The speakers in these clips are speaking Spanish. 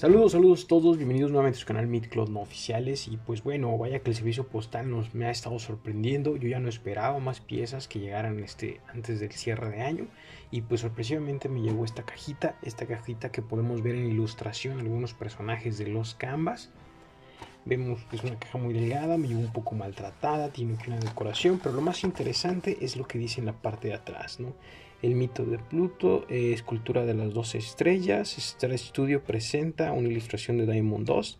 Saludos, saludos a todos, bienvenidos nuevamente a su canal MidCloud no oficiales y pues bueno, vaya que el servicio postal nos me ha estado sorprendiendo, yo ya no esperaba más piezas que llegaran este, antes del cierre de año y pues sorpresivamente me llegó esta cajita, esta cajita que podemos ver en ilustración algunos personajes de los canvas Vemos que es una caja muy delgada, medio un poco maltratada, tiene una decoración, pero lo más interesante es lo que dice en la parte de atrás, ¿no? El mito de Pluto, eh, escultura de las dos estrellas, Star Studio presenta una ilustración de Diamond 2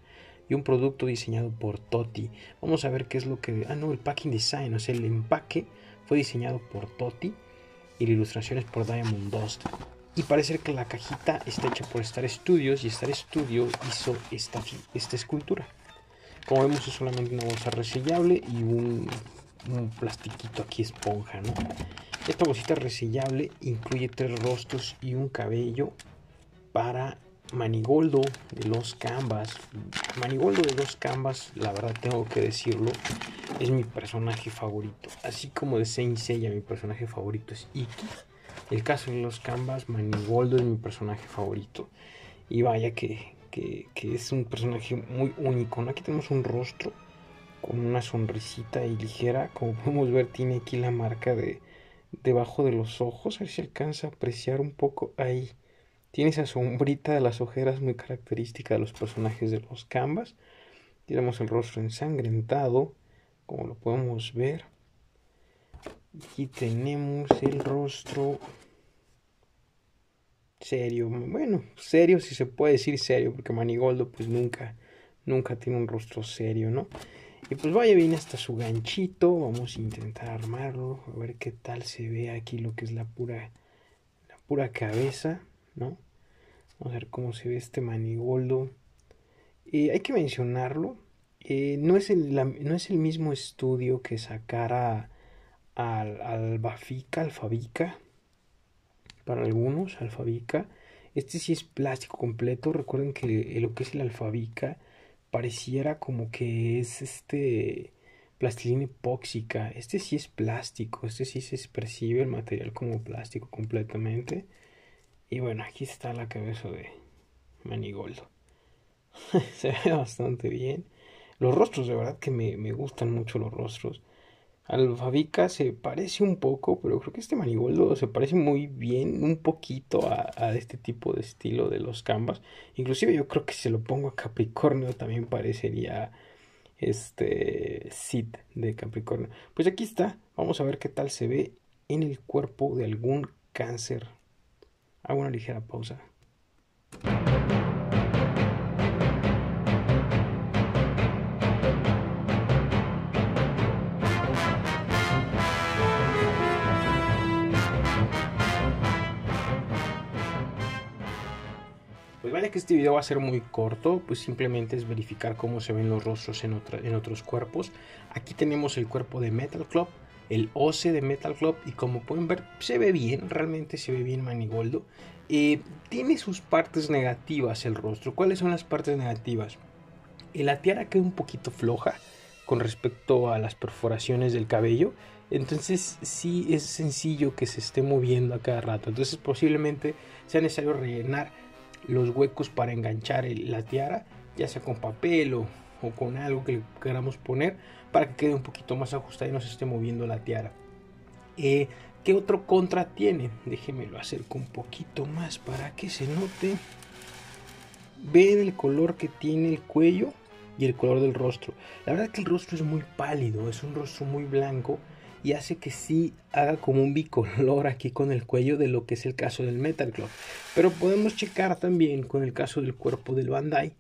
y un producto diseñado por Totti. Vamos a ver qué es lo que... Ah, no, el packing design, o sea, el empaque fue diseñado por Totti y la ilustración es por Diamond 2. Y parece que la cajita está hecha por Star Studios y Star Studio hizo esta, esta escultura. Como vemos es solamente una bolsa resellable y un, plastiquito aquí esponja, ¿no? Esta bolsita resellable incluye tres rostros y un cabello para manigoldo de los canvas. Manigoldo de los canvas, la verdad tengo que decirlo, es mi personaje favorito. Así como de Saint mi personaje favorito es Iki. El caso de los canvas, Manigoldo es mi personaje favorito. Y vaya que, que, es un personaje muy único. Aquí tenemos un rostro con una sonrisita y ligera. Como podemos ver, tiene aquí la marca de debajo de los ojos. A ver si alcanza a apreciar un poco ahí. Tiene esa sombrita de las ojeras muy característica de los personajes de los canvas. Tenemos el rostro ensangrentado, como lo podemos ver. Aquí tenemos el rostro serio, bueno, serio si se puede decir serio, porque Manigoldo pues nunca, nunca tiene un rostro serio, ¿no? Y pues vaya bien hasta su ganchito, vamos a intentar armarlo, a ver qué tal se ve aquí lo que es la pura, la pura cabeza, ¿no? Vamos a ver cómo se ve este Manigoldo. Y hay que mencionarlo, eh, no, es el, no es el mismo estudio que sacara al, al Bafica, al Fabica, algunos, alfabica. Este sí es plástico completo. Recuerden que lo que es el alfabica pareciera como que es este plastilina epóxica. Este sí es plástico. Este sí se percibe el material como plástico completamente. Y bueno, aquí está la cabeza de Manigoldo. se ve bastante bien. Los rostros, de verdad que me, me gustan mucho los rostros. Alfabica se parece un poco, pero creo que este manigoldo se parece muy bien, un poquito a, este tipo de estilo de los canvas. Inclusive yo creo que si lo pongo a Capricornio también parecería este Sid de Capricornio. Pues aquí está, vamos a ver qué tal se ve en el cuerpo de algún cáncer. Hago una ligera pausa. Pues vaya que este video va a ser muy corto, pues simplemente es verificar cómo se ven los rostros en, otros cuerpos. Aquí tenemos el cuerpo de Metal Club, el OC de Metal Club y como pueden ver se ve bien, realmente se ve bien Manigoldo. Eh, tiene sus partes negativas el rostro. ¿Cuáles son las partes negativas? la tiara queda un poquito floja con respecto a las perforaciones del cabello. Entonces sí es sencillo que se esté moviendo a cada rato. Entonces posiblemente sea necesario rellenar los huecos para enganchar la tiara, ya sea con papel o, con algo que queramos poner para que quede un poquito más ajustada y no se esté moviendo la tiara. Eh, ¿Qué otro contra tiene? lo acerco un poquito más para que se note. Ven el color que tiene el cuello y el color del rostro. La verdad es que el rostro es muy pálido, es un rostro muy blanco y hace que sí haga como un bicolor aquí con el cuello de lo que es el caso del Metal Club. Pero podemos checar también con el caso del cuerpo del Bandai.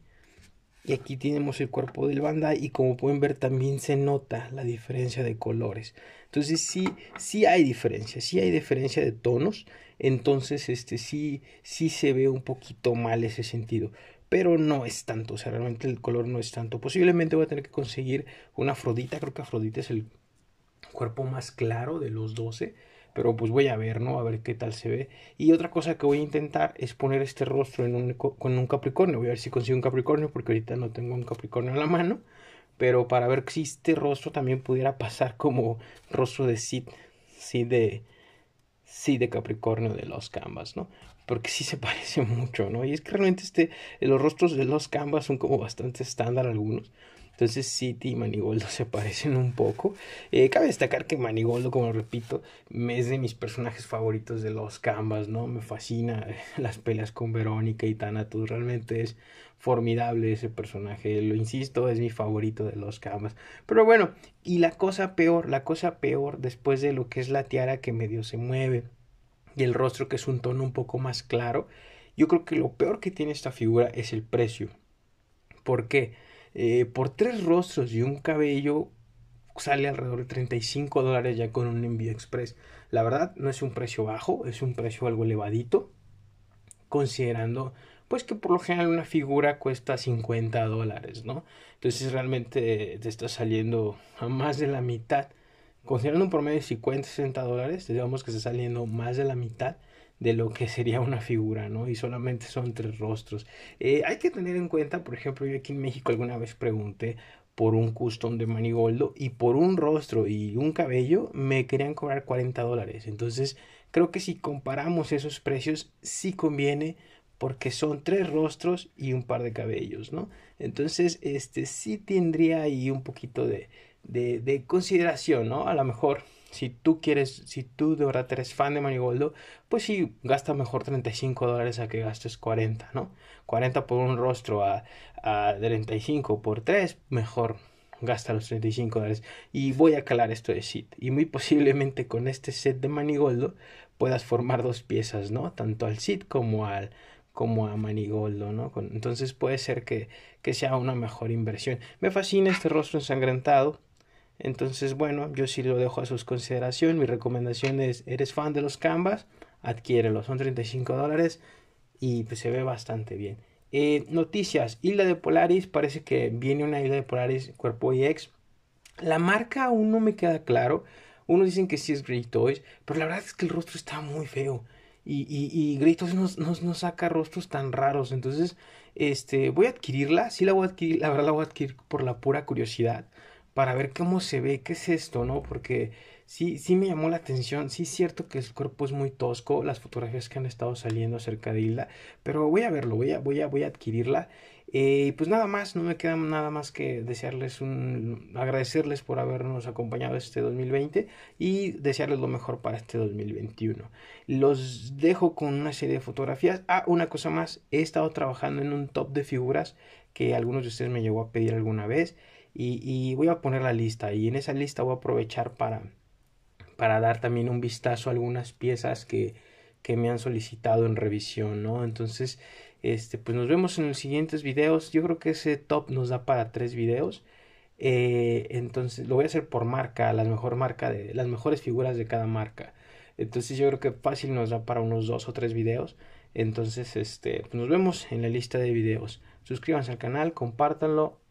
Y aquí tenemos el cuerpo del Bandai y como pueden ver también se nota la diferencia de colores. Entonces sí, sí hay diferencia, sí hay diferencia de tonos. Entonces este sí, sí se ve un poquito mal ese sentido pero no es tanto, o sea, realmente el color no es tanto. Posiblemente voy a tener que conseguir una Afrodita, creo que Afrodita es el cuerpo más claro de los 12. Pero pues voy a ver, ¿no? A ver qué tal se ve. Y otra cosa que voy a intentar es poner este rostro en un, con un Capricornio. Voy a ver si consigo un Capricornio porque ahorita no tengo un Capricornio en la mano. Pero para ver si este rostro también pudiera pasar como rostro de Sid. Sí, de, sí, de Capricornio de los Canvas, ¿no? Porque sí se parece mucho, ¿no? Y es que realmente este, los rostros de los Canvas son como bastante estándar algunos. Entonces City y Manigoldo se parecen un poco. Eh, cabe destacar que Manigoldo, como repito, es de mis personajes favoritos de los Canvas, ¿no? Me fascina las peleas con Verónica y Thanatos. Realmente es formidable ese personaje, lo insisto, es mi favorito de los Canvas. Pero bueno, y la cosa peor, la cosa peor después de lo que es la tiara que medio se mueve y el rostro que es un tono un poco más claro, yo creo que lo peor que tiene esta figura es el precio. ¿Por qué? Eh, por tres rostros y un cabello sale alrededor de 35 dólares ya con un envío express. La verdad no es un precio bajo, es un precio algo elevadito, considerando pues que por lo general una figura cuesta 50 dólares, ¿no? Entonces realmente te está saliendo a más de la mitad. Considerando un promedio de 50, 60 dólares, digamos que está saliendo más de la mitad de lo que sería una figura, ¿no? Y solamente son tres rostros. Eh, hay que tener en cuenta, por ejemplo, yo aquí en México alguna vez pregunté por un custom de Manigoldo y por un rostro y un cabello me querían cobrar 40 dólares. Entonces, creo que si comparamos esos precios, sí conviene porque son tres rostros y un par de cabellos, ¿no? Entonces, este sí tendría ahí un poquito de, de, de consideración, ¿no? A lo mejor si tú quieres, si tú de verdad eres fan de Manigoldo, pues sí, gasta mejor 35 dólares a que gastes 40, ¿no? 40 por un rostro a, a 35 por 3, mejor gasta los 35 dólares. Y voy a calar esto de sit. Y muy posiblemente con este set de Manigoldo puedas formar dos piezas, ¿no? Tanto al Sid como al, como a Manigoldo, ¿no? Entonces puede ser que, que, sea una mejor inversión. Me fascina este rostro ensangrentado. Entonces, bueno, yo sí lo dejo a sus consideración. Mi recomendación es, eres fan de los canvas, Adquiérelos. Son 35 dólares y pues se ve bastante bien. Eh, noticias, Isla de Polaris, parece que viene una isla de Polaris Cuerpo ex La marca aún no me queda claro. Unos dicen que sí es Grey Toys, pero la verdad es que el rostro está muy feo. Y, y, Grey Toys no, saca rostros tan raros. Entonces, este, voy a adquirirla. Sí la voy a adquirir, la verdad la voy a adquirir por la pura curiosidad para ver cómo se ve, qué es esto, ¿no? Porque sí, sí me llamó la atención, sí es cierto que el cuerpo es muy tosco, las fotografías que han estado saliendo acerca de Hilda, pero voy a verlo, voy a, voy a, voy a adquirirla. Eh, y pues nada más, no me queda nada más que desearles un, agradecerles por habernos acompañado este 2020 y desearles lo mejor para este 2021. Los dejo con una serie de fotografías. Ah, una cosa más, he estado trabajando en un top de figuras que algunos de ustedes me llegó a pedir alguna vez. Y, voy a poner la lista y en esa lista voy a aprovechar para, para dar también un vistazo a algunas piezas que, que me han solicitado en revisión, ¿no? Entonces, este, pues nos vemos en los siguientes videos. Yo creo que ese top nos da para tres videos. Eh, entonces, lo voy a hacer por marca, las, mejor marca de, las mejores figuras de cada marca. Entonces, yo creo que fácil nos da para unos dos o tres videos. Entonces, este, pues nos vemos en la lista de videos. Suscríbanse al canal, compártanlo